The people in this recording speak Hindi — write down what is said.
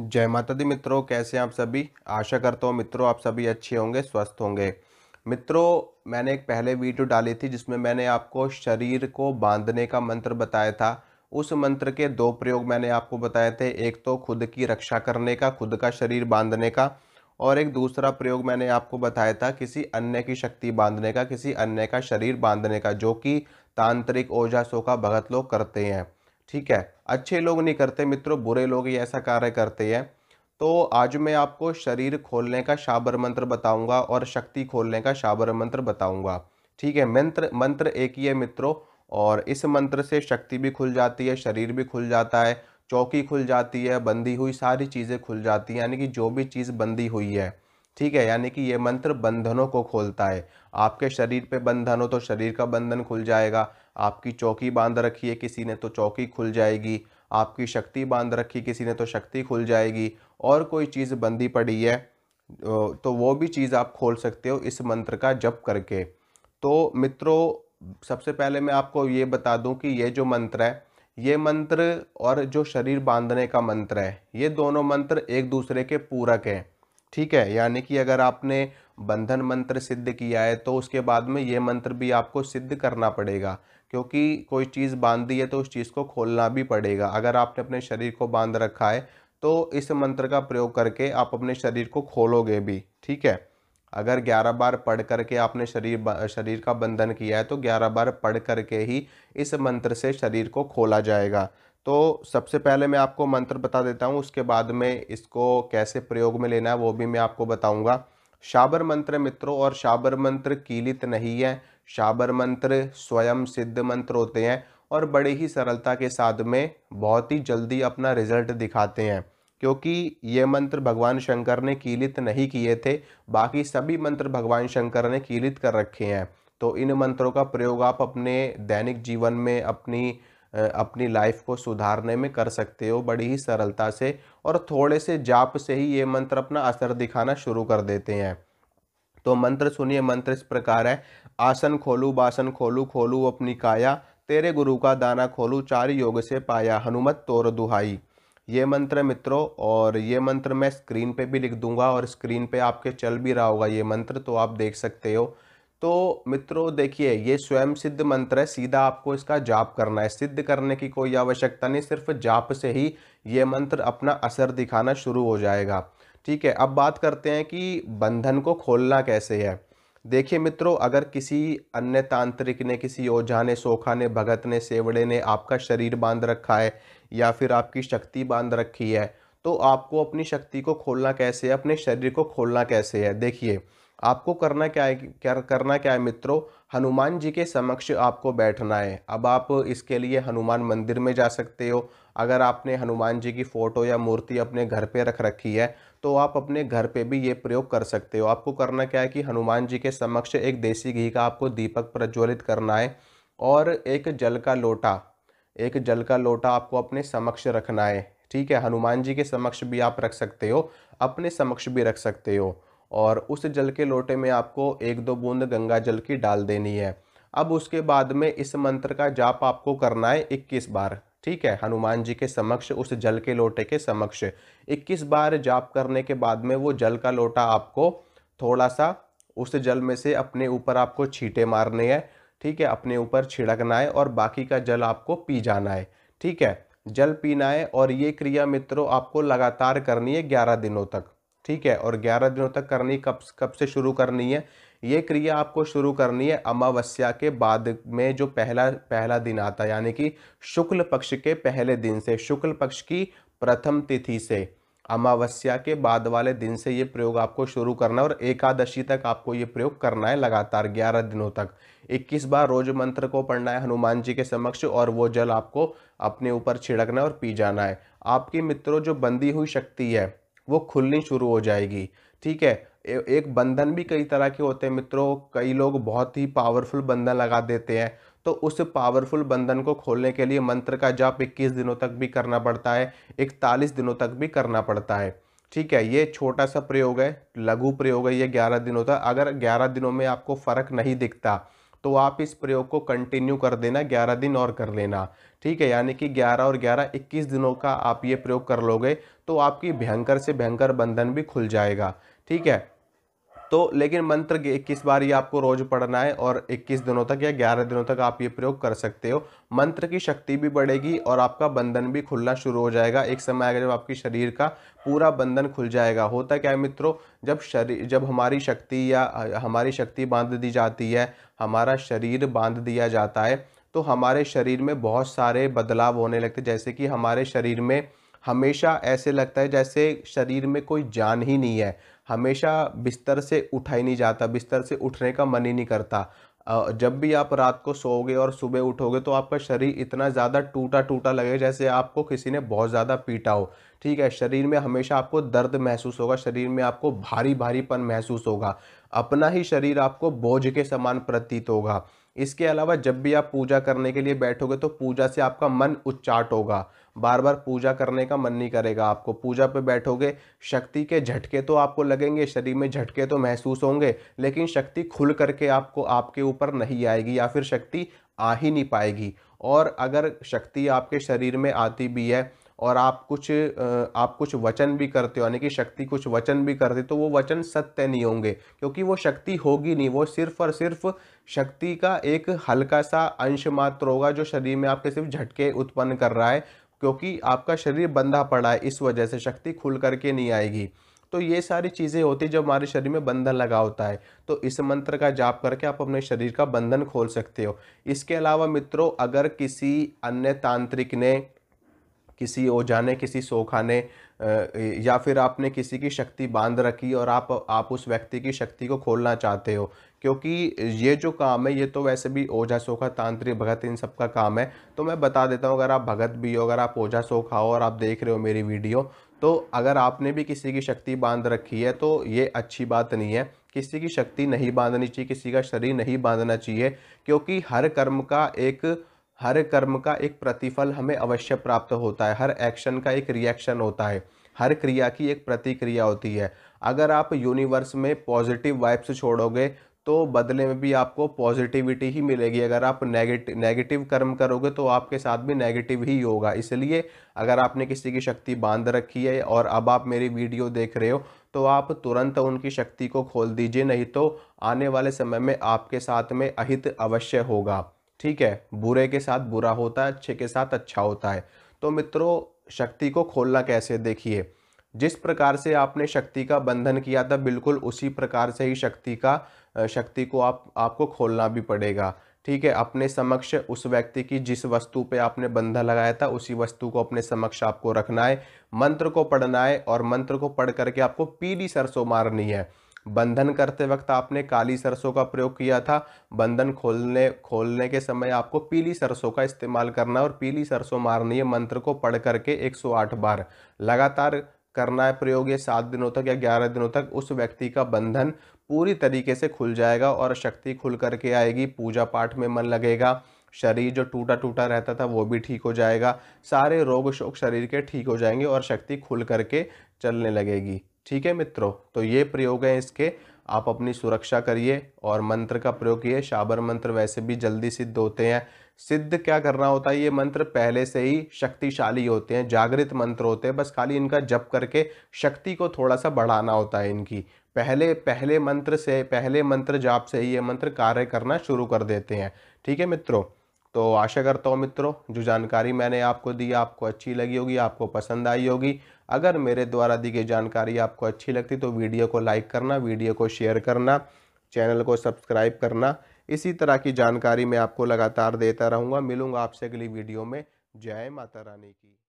जय माता दी मित्रों कैसे आप सभी आशा करता हूँ मित्रों आप सभी अच्छे होंगे स्वस्थ होंगे मित्रों मैंने एक पहले वीडियो डाली थी जिसमें मैंने आपको शरीर को बांधने का मंत्र बताया था उस मंत्र के दो प्रयोग मैंने आपको बताए थे एक तो खुद की रक्षा करने का खुद का शरीर बांधने का और एक दूसरा प्रयोग मैंने आपको बताया था किसी अन्य की शक्ति बांधने का किसी अन्य का शरीर बांधने का जो कि तांत्रिक ओझासों का भगत लोग करते हैं ठीक है अच्छे लोग नहीं करते मित्रों बुरे लोग ही ऐसा कार्य करते हैं तो आज मैं आपको शरीर खोलने का शाबर मंत्र बताऊंगा और शक्ति खोलने का शाबर मंत्र बताऊंगा ठीक है मंत्र मंत्र एक ही है मित्रों और इस मंत्र से शक्ति भी खुल जाती है शरीर भी खुल जाता है चौकी खुल जाती है बंदी हुई सारी चीज़ें खुल जाती हैं यानी कि जो भी चीज़ बंदी हुई है ठीक है यानी कि ये मंत्र बंधनों को खोलता है आपके शरीर पे बंधन हो तो शरीर का बंधन खुल जाएगा आपकी चौकी बांध रखी है किसी ने तो चौकी खुल जाएगी आपकी शक्ति बांध रखी किसी ने तो शक्ति खुल जाएगी और कोई चीज़ बंधी पड़ी है तो वो भी चीज़ आप खोल सकते हो इस मंत्र का जप करके तो मित्रों सबसे पहले मैं आपको ये बता दूं कि ये जो मंत्र है ये मंत्र और जो शरीर बांधने का मंत्र है ये दोनों मंत्र एक दूसरे के पूरक हैं ठीक है यानी कि अगर आपने बंधन मंत्र सिद्ध किया है तो उसके बाद में ये मंत्र भी आपको सिद्ध करना पड़ेगा क्योंकि कोई चीज़ बांध दी है तो उस चीज़ को खोलना भी पड़ेगा अगर आपने अपने शरीर को बांध रखा है तो इस मंत्र का प्रयोग करके आप अपने शरीर को खोलोगे भी ठीक है अगर 11 बार पढ़ करके आपने शरीर शरीर का बंधन किया है तो 11 बार पढ़ करके ही इस मंत्र से शरीर को खोला जाएगा तो सबसे पहले मैं आपको मंत्र बता देता हूँ उसके बाद में इसको कैसे प्रयोग में लेना है वो भी मैं आपको बताऊँगा शाबर मंत्र मित्रों और शाबर मंत्र कीलित नहीं है शाबर मंत्र स्वयं सिद्ध मंत्र होते हैं और बड़े ही सरलता के साथ में बहुत ही जल्दी अपना रिजल्ट दिखाते हैं क्योंकि ये मंत्र भगवान शंकर ने कीलित नहीं किए थे बाकी सभी मंत्र भगवान शंकर ने कीलित कर रखे हैं तो इन मंत्रों का प्रयोग आप अपने दैनिक जीवन में अपनी अपनी लाइफ को सुधारने में कर सकते हो बड़ी ही सरलता से और थोड़े से जाप से ही ये मंत्र अपना असर दिखाना शुरू कर देते हैं तो मंत्र सुनिए मंत्र इस प्रकार है आसन खोलू बासन खोलू खोलू अपनी काया तेरे गुरु का दाना खोलू चार योग से पाया हनुमत तोर दुहाई ये मंत्र मित्रों और ये मंत्र मैं स्क्रीन पे भी लिख दूंगा और स्क्रीन पे आपके चल भी रहा होगा ये मंत्र तो आप देख सकते हो तो मित्रों देखिए ये स्वयं सिद्ध मंत्र है सीधा आपको इसका जाप करना है सिद्ध करने की कोई आवश्यकता नहीं सिर्फ जाप से ही ये मंत्र अपना असर दिखाना शुरू हो जाएगा ठीक है अब बात करते हैं कि बंधन को खोलना कैसे है देखिए मित्रों अगर किसी अन्य तांत्रिक ने किसी ओझा ने सोखा ने भगत ने सेवड़े ने आपका शरीर बांध रखा है या फिर आपकी शक्ति बांध रखी है तो आपको अपनी शक्ति को खोलना कैसे है अपने शरीर को खोलना कैसे है देखिए आपको करना क्या है क्या करना क्या है मित्रों हनुमान जी के समक्ष आपको बैठना है अब आप इसके लिए हनुमान मंदिर में जा सकते हो अगर आपने हनुमान जी की फ़ोटो या मूर्ति अपने घर पे रख रखी है तो आप अपने घर पे भी ये प्रयोग कर सकते हो आपको करना क्या है कि हनुमान जी के समक्ष एक देसी घी का आपको दीपक प्रज्वलित करना है और एक जल का लोटा एक जल का लोटा आपको अपने समक्ष रखना है ठीक है हनुमान जी के समक्ष भी आप रख सकते हो अपने समक्ष भी रख सकते हो और उस जल के लोटे में आपको एक दो बूंद गंगा जल की डाल देनी है अब उसके बाद में इस मंत्र का जाप आपको करना है इक्कीस बार ठीक है हनुमान जी के समक्ष उस जल के लोटे के समक्ष 21 बार जाप करने के बाद में वो जल का लोटा आपको थोड़ा सा उस जल में से अपने ऊपर आपको छींटे मारने हैं ठीक है अपने ऊपर छिड़कना है और बाकी का जल आपको पी जाना है ठीक है जल पीना है और ये क्रिया मित्रों आपको लगातार करनी है ग्यारह दिनों तक ठीक है और ग्यारह दिनों तक करनी कब कब से शुरू करनी है ये क्रिया आपको शुरू करनी है अमावस्या के बाद में जो पहला पहला दिन आता है यानी कि शुक्ल पक्ष के पहले दिन से शुक्ल पक्ष की प्रथम तिथि से अमावस्या के बाद वाले दिन से ये प्रयोग आपको शुरू करना है और एकादशी तक आपको ये प्रयोग करना है लगातार ग्यारह दिनों तक इक्कीस बार रोज मंत्र को पढ़ना है हनुमान जी के समक्ष और वो जल आपको अपने ऊपर छिड़कना है और पी जाना है आपकी मित्रों जो बंदी हुई शक्ति है वो खुलनी शुरू हो जाएगी ठीक है एक बंधन भी कई तरह के होते हैं मित्रों कई लोग बहुत ही पावरफुल बंधन लगा देते हैं तो उस पावरफुल बंधन को खोलने के लिए मंत्र का जाप 21 दिनों तक भी करना पड़ता है इकतालीस दिनों तक भी करना पड़ता है ठीक है ये छोटा सा प्रयोग है लघु प्रयोग है ये ग्यारह दिनों तक अगर ग्यारह दिनों में आपको फर्क नहीं दिखता तो आप इस प्रयोग को कंटिन्यू कर देना ग्यारह दिन और कर लेना ठीक है यानी कि ग्यारह और ग्यारह इक्कीस दिनों का आप ये प्रयोग कर लोगे तो आपकी भयंकर से भयंकर बंधन भी खुल जाएगा ठीक है तो लेकिन मंत्र इक्कीस बार ये आपको रोज पढ़ना है और इक्कीस दिनों तक या ग्यारह दिनों तक आप ये प्रयोग कर सकते हो मंत्र की शक्ति भी बढ़ेगी और आपका बंधन भी खुलना शुरू हो जाएगा एक समय आएगा जब आपके शरीर का पूरा बंधन खुल जाएगा होता क्या है मित्रों जब शरीर जब हमारी शक्ति या हमारी शक्ति बांध दी जाती है हमारा शरीर बांध दिया जाता है तो हमारे शरीर में बहुत सारे बदलाव होने लगते जैसे कि हमारे शरीर में हमेशा ऐसे लगता है जैसे शरीर में कोई जान ही नहीं है हमेशा बिस्तर से उठा ही नहीं जाता बिस्तर से उठने का मन ही नहीं करता जब भी आप रात को सोओगे और सुबह उठोगे तो आपका शरीर इतना ज़्यादा टूटा टूटा लगेगा जैसे आपको किसी ने बहुत ज़्यादा पीटा हो ठीक है शरीर में हमेशा आपको दर्द महसूस होगा शरीर में आपको भारी भारीपन महसूस होगा अपना ही शरीर आपको बोझ के समान प्रतीत होगा इसके अलावा जब भी आप पूजा करने के लिए बैठोगे तो पूजा से आपका मन उच्चाट होगा बार बार पूजा करने का मन नहीं करेगा आपको पूजा पे बैठोगे शक्ति के झटके तो आपको लगेंगे शरीर में झटके तो महसूस होंगे लेकिन शक्ति खुल करके आपको आपके ऊपर नहीं आएगी या फिर शक्ति आ ही नहीं पाएगी और अगर शक्ति आपके शरीर में आती भी है और आप कुछ आप कुछ वचन भी करते हो यानी कि शक्ति कुछ वचन भी करते तो वो वचन सत्य नहीं होंगे क्योंकि वो शक्ति होगी नहीं वो सिर्फ और सिर्फ शक्ति का एक हल्का सा अंश मात्र होगा जो शरीर में आपके सिर्फ झटके उत्पन्न कर रहा है क्योंकि आपका शरीर बंधा पड़ा है इस वजह से शक्ति खुल करके नहीं आएगी तो ये सारी चीज़ें होती जब हमारे शरीर में बंधन लगा होता है तो इस मंत्र का जाप करके आप अपने शरीर का बंधन खोल सकते हो इसके अलावा मित्रों अगर किसी अन्य तांत्रिक ने किसी ओझा ने किसी सोखा ने या फिर आपने किसी की शक्ति बांध रखी और आप आप उस व्यक्ति की शक्ति को खोलना चाहते हो क्योंकि ये जो काम है ये तो वैसे भी ओझा सोखा तांत्रिक भगत इन सब का काम है तो मैं बता देता हूँ अगर आप भगत भी हो अगर आप ओझा सोखा हो और आप देख रहे हो मेरी वीडियो तो अगर आपने भी किसी की शक्ति बांध रखी है तो ये अच्छी बात नहीं है किसी की शक्ति नहीं बांधनी चाहिए किसी का शरीर नहीं बांधना चाहिए क्योंकि हर कर्म का एक हर कर्म का एक प्रतिफल हमें अवश्य प्राप्त होता है हर एक्शन का एक रिएक्शन होता है हर क्रिया की एक प्रतिक्रिया होती है अगर आप यूनिवर्स में पॉजिटिव वाइब्स छोड़ोगे तो बदले में भी आपको पॉजिटिविटी ही मिलेगी अगर आप नेगेटिव नेगेटिव कर्म करोगे तो आपके साथ भी नेगेटिव ही होगा इसलिए अगर आपने किसी की शक्ति बांध रखी है और अब आप मेरी वीडियो देख रहे हो तो आप तुरंत उनकी शक्ति को खोल दीजिए नहीं तो आने वाले समय में आपके साथ में अहित अवश्य होगा ठीक है बुरे के साथ बुरा होता है अच्छे के साथ अच्छा होता है तो मित्रों शक्ति को खोलना कैसे देखिए जिस प्रकार से आपने शक्ति का बंधन किया था बिल्कुल उसी प्रकार से ही शक्ति का शक्ति को आप आपको खोलना भी पड़ेगा ठीक है अपने समक्ष उस व्यक्ति की जिस वस्तु पे आपने बंधन लगाया था उसी वस्तु को अपने समक्ष आपको रखना है मंत्र को पढ़ना है और मंत्र को पढ़ करके आपको पीली सरसों मारनी है बंधन करते वक्त आपने काली सरसों का प्रयोग किया था बंधन खोलने खोलने के समय आपको पीली सरसों का इस्तेमाल करना और पीली सरसों मारनी है मंत्र को पढ़ करके 108 बार लगातार करना है प्रयोग ये सात दिनों तक या ग्यारह दिनों तक उस व्यक्ति का बंधन पूरी तरीके से खुल जाएगा और शक्ति खुल करके आएगी पूजा पाठ में मन लगेगा शरीर जो टूटा टूटा रहता था वो भी ठीक हो जाएगा सारे रोग शोक शरीर के ठीक हो जाएंगे और शक्ति खुल करके चलने लगेगी ठीक है मित्रों तो ये प्रयोग हैं इसके आप अपनी सुरक्षा करिए और मंत्र का प्रयोग किए शाबर मंत्र वैसे भी जल्दी सिद्ध होते हैं सिद्ध क्या करना होता है ये मंत्र पहले से ही शक्तिशाली होते हैं जागृत मंत्र होते हैं बस खाली इनका जप करके शक्ति को थोड़ा सा बढ़ाना होता है इनकी पहले पहले मंत्र से पहले मंत्र जाप से ही ये मंत्र कार्य करना शुरू कर देते हैं ठीक है मित्रों तो आशा करता हूँ मित्रों जो जानकारी मैंने आपको दी आपको अच्छी लगी होगी आपको पसंद आई होगी अगर मेरे द्वारा दी गई जानकारी आपको अच्छी लगती तो वीडियो को लाइक करना वीडियो को शेयर करना चैनल को सब्सक्राइब करना इसी तरह की जानकारी मैं आपको लगातार देता रहूँगा मिलूँगा आपसे अगली वीडियो में जय माता रानी की